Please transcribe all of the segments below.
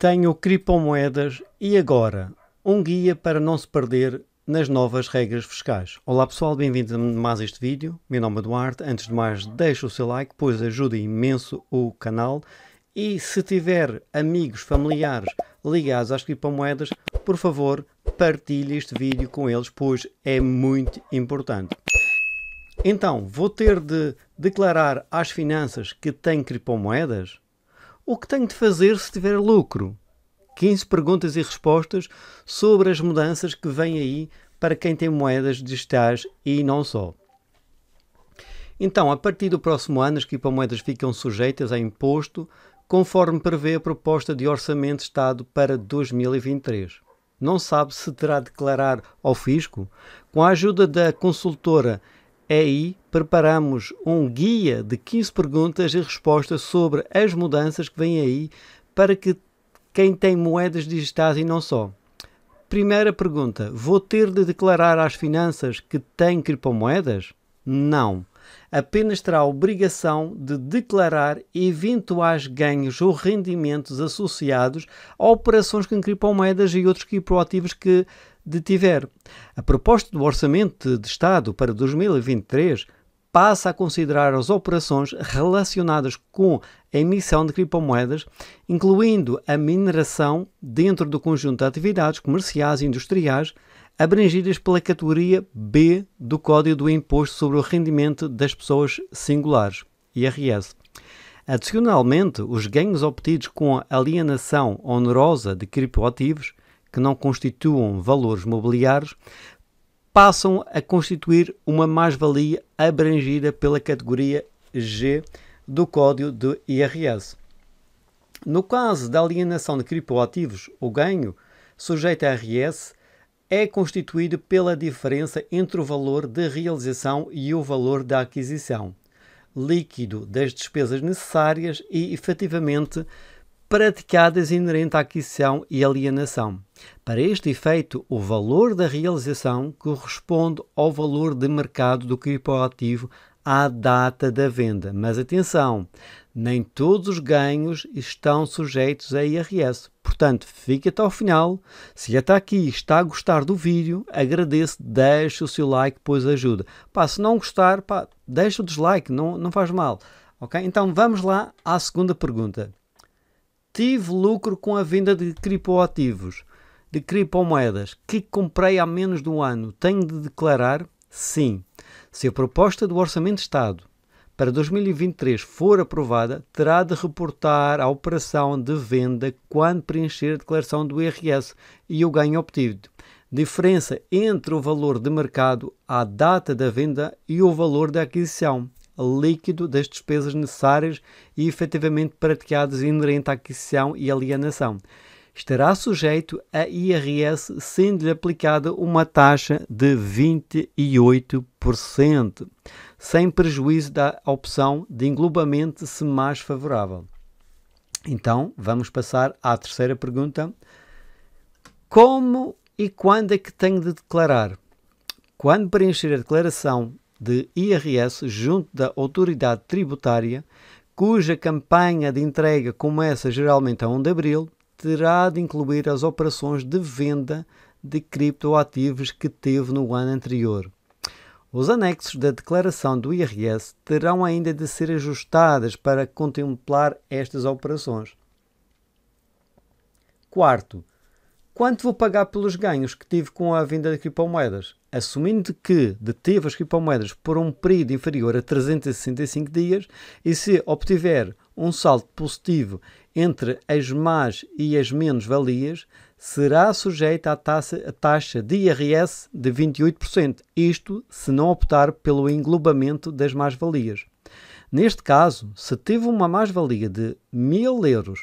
Tenho criptomoedas e agora um guia para não se perder nas novas regras fiscais. Olá pessoal, bem-vindos a mais este vídeo. Meu nome é Eduardo. Antes de mais, deixe o seu like, pois ajuda imenso o canal. E se tiver amigos, familiares ligados às criptomoedas, por favor, partilhe este vídeo com eles, pois é muito importante. Então, vou ter de declarar às finanças que tenho criptomoedas? O que tenho de fazer se tiver lucro? 15 perguntas e respostas sobre as mudanças que vêm aí para quem tem moedas digitais e não só. Então, a partir do próximo ano, as criptomoedas ficam sujeitas a imposto, conforme prevê a proposta de Orçamento de Estado para 2023. Não sabe se terá de declarar ao fisco? Com a ajuda da consultora é aí preparamos um guia de 15 perguntas e respostas sobre as mudanças que vêm aí para que quem tem moedas digitais e não só. Primeira pergunta: vou ter de declarar às finanças que tem criptomoedas? Não. Apenas terá a obrigação de declarar eventuais ganhos ou rendimentos associados a operações com criptomoedas e outros criptoativos que detiver. A proposta do Orçamento de Estado para 2023 passa a considerar as operações relacionadas com a emissão de criptomoedas, incluindo a mineração dentro do conjunto de atividades comerciais e industriais abrangidas pela categoria B do Código do Imposto sobre o Rendimento das Pessoas Singulares, IRS. Adicionalmente, os ganhos obtidos com a alienação onerosa de criptoativos que não constituam valores mobiliários passam a constituir uma mais-valia abrangida pela categoria G do Código do IRS. No caso da alienação de criptoativos, o ganho sujeito a IRS é constituído pela diferença entre o valor de realização e o valor da aquisição líquido das despesas necessárias e efetivamente praticadas inerente à aquisição e alienação. Para este efeito, o valor da realização corresponde ao valor de mercado do criptoativo à data da venda. Mas atenção, nem todos os ganhos estão sujeitos a IRS. Portanto, fique até ao final. Se até aqui está a gostar do vídeo, agradeço, deixe o seu like, pois ajuda. Pá, se não gostar, pá, deixe o dislike, não, não faz mal. Ok? Então vamos lá à segunda pergunta tive lucro com a venda de criptoativos, de criptomoedas, que comprei há menos de um ano. Tenho de declarar? Sim. Se a proposta do Orçamento de Estado para 2023 for aprovada, terá de reportar a operação de venda quando preencher a declaração do IRS e o ganho obtido. Diferença entre o valor de mercado à data da venda e o valor da aquisição líquido das despesas necessárias e efetivamente praticadas inerente à aquisição e alienação. Estará sujeito a IRS, sendo-lhe aplicada uma taxa de 28%, sem prejuízo da opção de englobamento se mais favorável. Então, vamos passar à terceira pergunta. Como e quando é que tenho de declarar? Quando preencher a declaração de IRS junto da autoridade tributária, cuja campanha de entrega começa geralmente a 1 de abril, terá de incluir as operações de venda de criptoativos que teve no ano anterior. Os anexos da declaração do IRS terão ainda de ser ajustadas para contemplar estas operações. Quarto, quanto vou pagar pelos ganhos que tive com a venda de criptomoedas? Assumindo que detive as criptomoedas por um período inferior a 365 dias e se obtiver um saldo positivo entre as mais e as menos valias, será sujeita à taxa, taxa de IRS de 28%, isto se não optar pelo englobamento das mais valias. Neste caso, se teve uma mais-valia de 1000 euros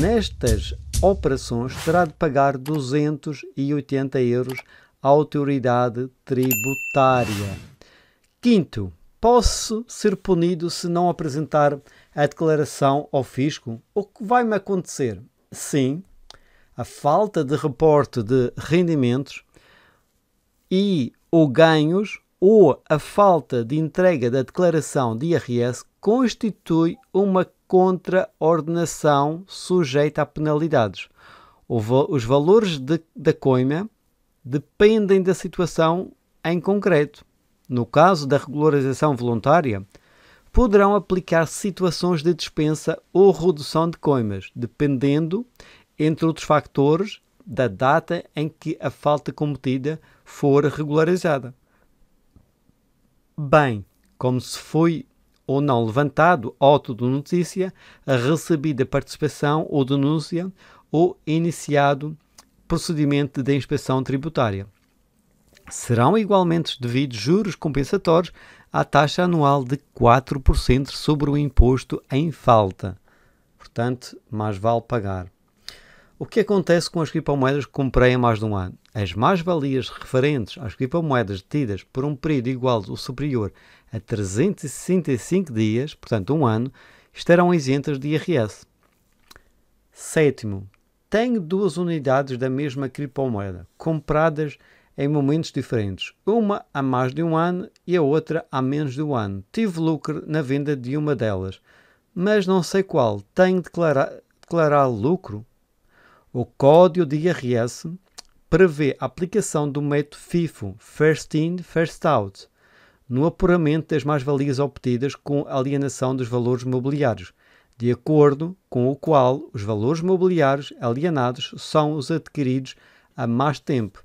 nestas operações terá de pagar 280 euros à autoridade tributária. Quinto, posso ser punido se não apresentar a declaração ao fisco? O que vai-me acontecer? Sim, a falta de reporte de rendimentos e ou ganhos ou a falta de entrega da declaração de IRS constitui uma contraordenação sujeita a penalidades. Os valores de, da coima dependem da situação em concreto. No caso da regularização voluntária, poderão aplicar situações de dispensa ou redução de coimas, dependendo, entre outros factores, da data em que a falta cometida for regularizada bem como se foi ou não levantado auto de notícia, recebida participação ou denúncia ou iniciado procedimento de inspeção tributária. Serão igualmente devidos juros compensatórios à taxa anual de 4% sobre o imposto em falta. Portanto, mais vale pagar. O que acontece com as criptomoedas que comprei há mais de um ano? as mais-valias referentes às criptomoedas detidas por um período igual ou superior a 365 dias, portanto um ano, estarão isentas de IRS. Sétimo, tenho duas unidades da mesma criptomoeda, compradas em momentos diferentes, uma há mais de um ano e a outra há menos de um ano. Tive lucro na venda de uma delas, mas não sei qual. Tenho de declarar, declarar lucro? O código de IRS prevê a aplicação do método FIFO First In, First Out no apuramento das mais-valias obtidas com alienação dos valores mobiliários, de acordo com o qual os valores mobiliários alienados são os adquiridos há mais tempo.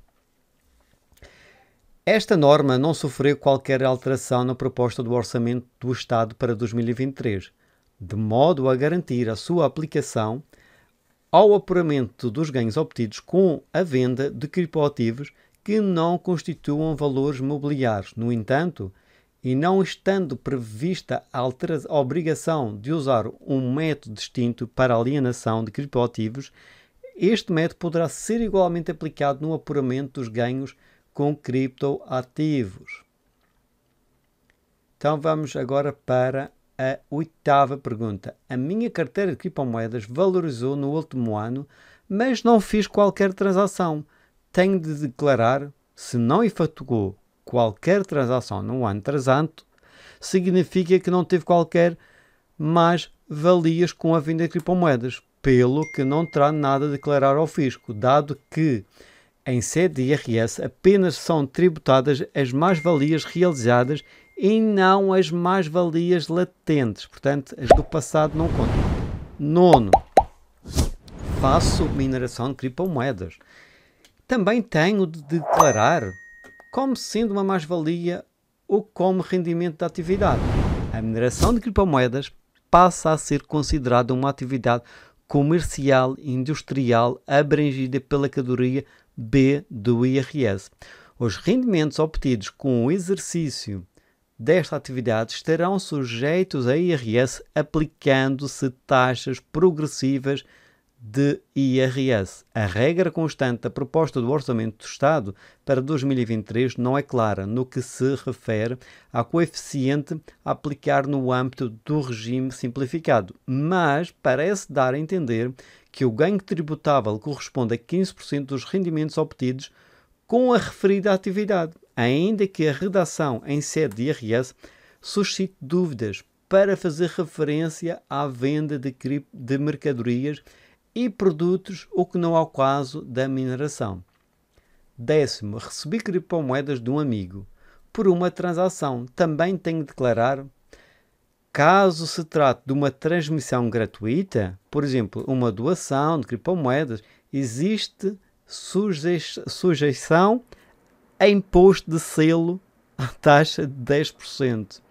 Esta norma não sofreu qualquer alteração na proposta do Orçamento do Estado para 2023, de modo a garantir a sua aplicação ao apuramento dos ganhos obtidos com a venda de criptoativos que não constituam valores mobiliários. No entanto, e não estando prevista a obrigação de usar um método distinto para alienação de criptoativos, este método poderá ser igualmente aplicado no apuramento dos ganhos com criptoativos. Então vamos agora para a oitava pergunta. A minha carteira de criptomoedas valorizou no último ano, mas não fiz qualquer transação. Tenho de declarar se não efetuou qualquer transação no ano transante, significa que não teve qualquer mais valias com a venda de criptomoedas, pelo que não terá nada a declarar ao fisco, dado que em sede IRS apenas são tributadas as mais-valias realizadas e não as mais-valias latentes. Portanto, as do passado não contam. Nono, faço mineração de criptomoedas. Também tenho de declarar como sendo uma mais-valia ou como rendimento da atividade. A mineração de criptomoedas passa a ser considerada uma atividade comercial e industrial abrangida pela categoria B do IRS. Os rendimentos obtidos com o exercício desta atividade estarão sujeitos a IRS aplicando-se taxas progressivas de IRS. A regra constante da proposta do Orçamento do Estado para 2023 não é clara no que se refere ao coeficiente a aplicar no âmbito do regime simplificado, mas parece dar a entender que o ganho tributável corresponde a 15% dos rendimentos obtidos com a referida atividade ainda que a redação em sede de IRS suscite dúvidas para fazer referência à venda de, de mercadorias e produtos, o que não é o caso da mineração. Décimo, recebi criptomoedas de um amigo. Por uma transação, também tenho de declarar. Caso se trate de uma transmissão gratuita, por exemplo, uma doação de criptomoedas, existe sujeição imposto de selo à taxa de 10%.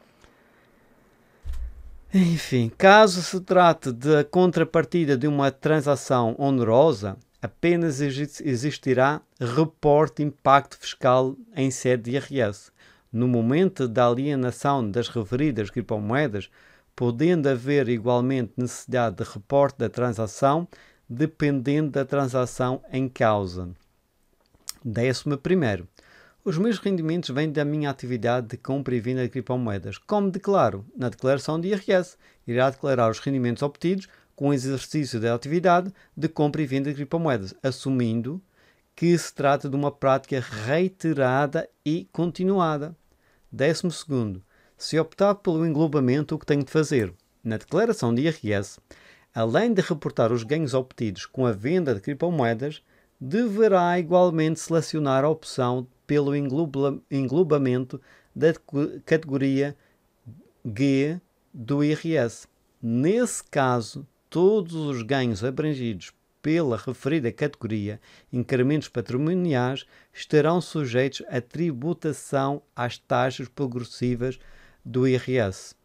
Enfim, caso se trate de contrapartida de uma transação onerosa, apenas existirá reporte impacto fiscal em sede de IRS. No momento da alienação das referidas criptomoedas, podendo haver igualmente necessidade de reporte da transação, dependendo da transação em causa. Décimo primeiro, os meus rendimentos vêm da minha atividade de compra e venda de criptomoedas, como declaro na declaração de IRS. Irá declarar os rendimentos obtidos com o exercício da atividade de compra e venda de criptomoedas, assumindo que se trata de uma prática reiterada e continuada. 12. Se optar pelo englobamento, o que tenho de fazer? Na declaração de IRS, além de reportar os ganhos obtidos com a venda de criptomoedas, deverá igualmente selecionar a opção pelo englobamento da categoria G do IRS. Nesse caso, todos os ganhos abrangidos pela referida categoria incrementos patrimoniais estarão sujeitos à tributação às taxas progressivas do IRS.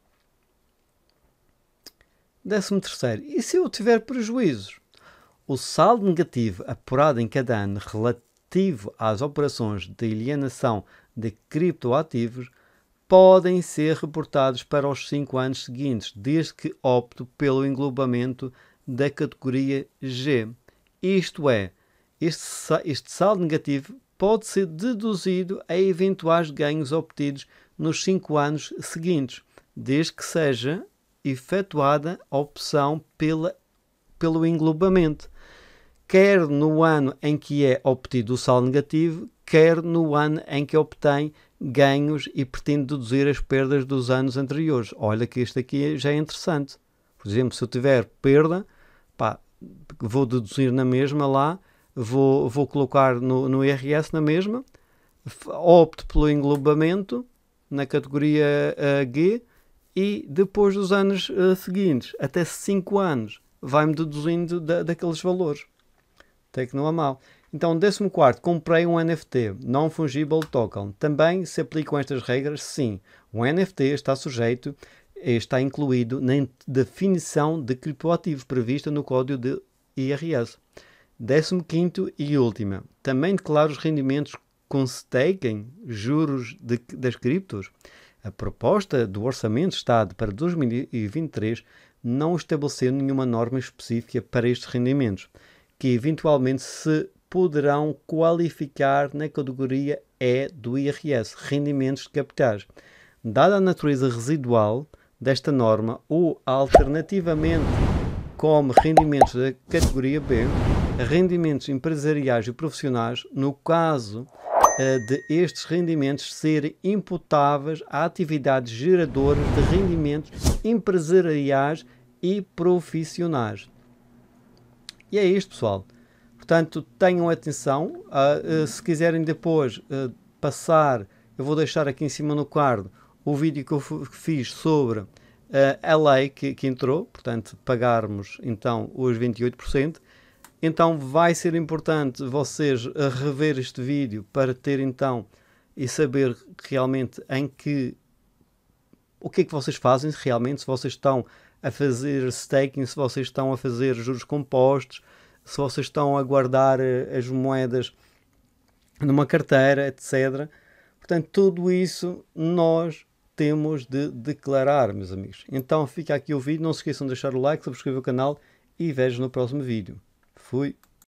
13. E se eu tiver prejuízos? O saldo negativo apurado em cada ano relativo às operações de alienação de criptoativos podem ser reportados para os cinco anos seguintes, desde que opte pelo englobamento da categoria G. Isto é, este, este saldo negativo pode ser deduzido a eventuais ganhos obtidos nos cinco anos seguintes, desde que seja efetuada a opção pela, pelo englobamento quer no ano em que é obtido o saldo negativo, quer no ano em que obtém ganhos e pretende deduzir as perdas dos anos anteriores. Olha que isto aqui já é interessante. Por exemplo, se eu tiver perda, pá, vou deduzir na mesma lá, vou, vou colocar no, no IRS na mesma, opto pelo englobamento na categoria uh, G e depois dos anos uh, seguintes, até 5 anos, vai-me deduzindo da, daqueles valores até que não há mal. Então, 14. Comprei um NFT, Non-Fungible Token. Também se aplicam estas regras? Sim. Um NFT está sujeito, está incluído na definição de criptoativo prevista no código de IRS. 15 e última. Também declaro os rendimentos com staking, juros de, das criptos. A proposta do Orçamento de Estado para 2023 não estabeleceu nenhuma norma específica para estes rendimentos que eventualmente se poderão qualificar na categoria E do IRS, rendimentos de capitais. Dada a natureza residual desta norma ou alternativamente como rendimentos da categoria B, rendimentos empresariais e profissionais, no caso eh, de estes rendimentos serem imputáveis a atividades geradoras de rendimentos empresariais e profissionais. E é isto, pessoal. Portanto, tenham atenção. Uh, se quiserem depois ah, passar, eu vou deixar aqui em cima no card o vídeo que eu fiz sobre a lei que, que entrou, portanto, pagarmos então os 28%. Então vai ser importante vocês rever este vídeo para ter então e saber realmente em que o que é que vocês fazem realmente, se vocês estão a fazer staking, se vocês estão a fazer juros compostos, se vocês estão a guardar eh, as moedas numa carteira, etc. Portanto, tudo isso nós temos de declarar, meus amigos. Então fica aqui o vídeo, não se esqueçam de deixar o like, subscrever o canal e vejo no próximo vídeo. Fui!